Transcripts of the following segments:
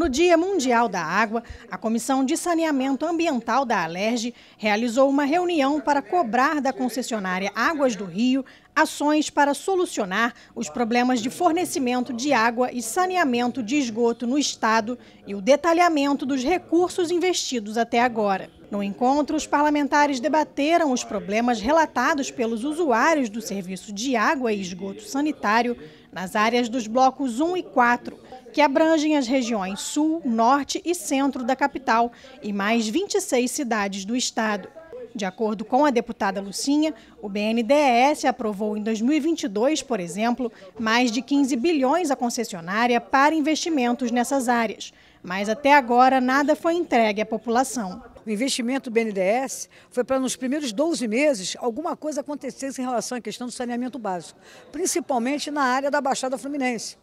No Dia Mundial da Água, a Comissão de Saneamento Ambiental da Alerj realizou uma reunião para cobrar da concessionária Águas do Rio ações para solucionar os problemas de fornecimento de água e saneamento de esgoto no estado e o detalhamento dos recursos investidos até agora. No encontro, os parlamentares debateram os problemas relatados pelos usuários do serviço de água e esgoto sanitário nas áreas dos blocos 1 e 4 que abrangem as regiões sul, norte e centro da capital e mais 26 cidades do estado. De acordo com a deputada Lucinha, o BNDES aprovou em 2022, por exemplo, mais de 15 bilhões à concessionária para investimentos nessas áreas. Mas até agora nada foi entregue à população. O investimento do BNDES foi para nos primeiros 12 meses alguma coisa acontecesse em relação à questão do saneamento básico, principalmente na área da Baixada Fluminense.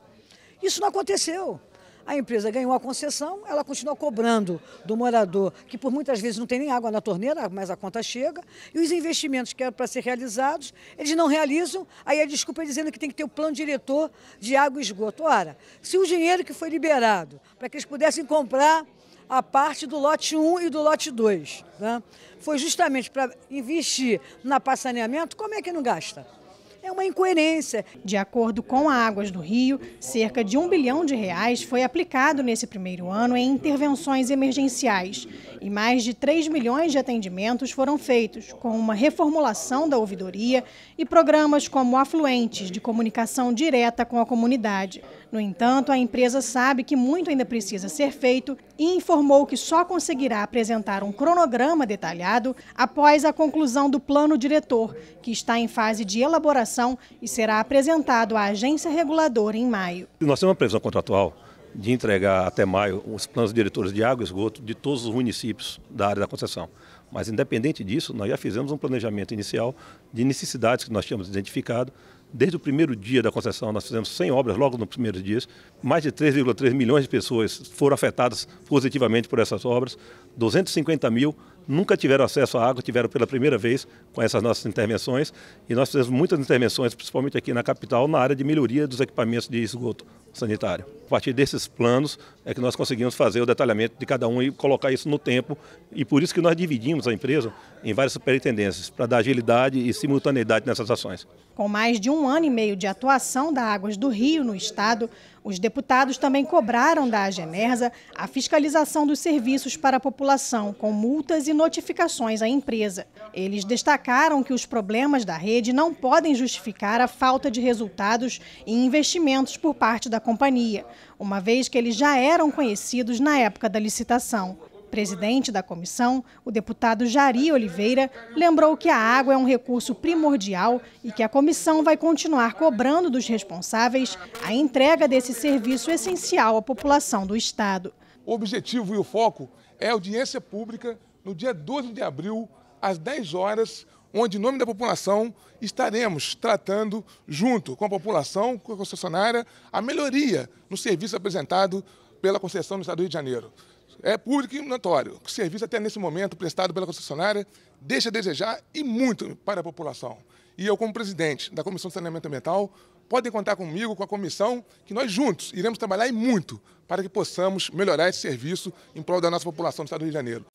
Isso não aconteceu. A empresa ganhou a concessão, ela continua cobrando do morador, que por muitas vezes não tem nem água na torneira, mas a conta chega, e os investimentos que eram para ser realizados, eles não realizam, aí a desculpa é dizendo que tem que ter o plano diretor de água e esgoto. Ora, se o dinheiro que foi liberado para que eles pudessem comprar a parte do lote 1 e do lote 2, né, foi justamente para investir na passaneamento, como é que não gasta? é uma incoerência. De acordo com a Águas do Rio, cerca de um bilhão de reais foi aplicado nesse primeiro ano em intervenções emergenciais e mais de 3 milhões de atendimentos foram feitos, com uma reformulação da ouvidoria e programas como Afluentes de comunicação direta com a comunidade. No entanto, a empresa sabe que muito ainda precisa ser feito e informou que só conseguirá apresentar um cronograma detalhado após a conclusão do plano diretor, que está em fase de elaboração e será apresentado à agência reguladora em maio. Nós temos uma previsão contratual de entregar até maio os planos diretores de água e esgoto de todos os municípios da área da concessão. Mas, independente disso, nós já fizemos um planejamento inicial de necessidades que nós tínhamos identificado Desde o primeiro dia da concessão, nós fizemos 100 obras logo nos primeiros dias. Mais de 3,3 milhões de pessoas foram afetadas positivamente por essas obras. 250 mil nunca tiveram acesso à água, tiveram pela primeira vez com essas nossas intervenções. E nós fizemos muitas intervenções, principalmente aqui na capital, na área de melhoria dos equipamentos de esgoto sanitário. A partir desses planos é que nós conseguimos fazer o detalhamento de cada um e colocar isso no tempo. E por isso que nós dividimos a empresa em várias superintendências, para dar agilidade e simultaneidade nessas ações. Com mais de um ano e meio de atuação da Águas do Rio no Estado, os deputados também cobraram da Agenerza a fiscalização dos serviços para a população, com multas e notificações à empresa. Eles destacaram que os problemas da rede não podem justificar a falta de resultados e investimentos por parte da companhia, uma vez que eles já eram conhecidos na época da licitação. Presidente da comissão, o deputado Jari Oliveira, lembrou que a água é um recurso primordial e que a comissão vai continuar cobrando dos responsáveis a entrega desse serviço essencial à população do Estado. O objetivo e o foco é a audiência pública no dia 12 de abril, às 10 horas, onde, em nome da população, estaremos tratando, junto com a população, com a concessionária, a melhoria no serviço apresentado pela concessão do Estado do Rio de Janeiro. É público e notório que o serviço até nesse momento prestado pela concessionária deixa a desejar e muito para a população. E eu, como presidente da Comissão de Saneamento Ambiental, podem contar comigo, com a comissão, que nós juntos iremos trabalhar e muito para que possamos melhorar esse serviço em prol da nossa população do Estado do Rio de Janeiro.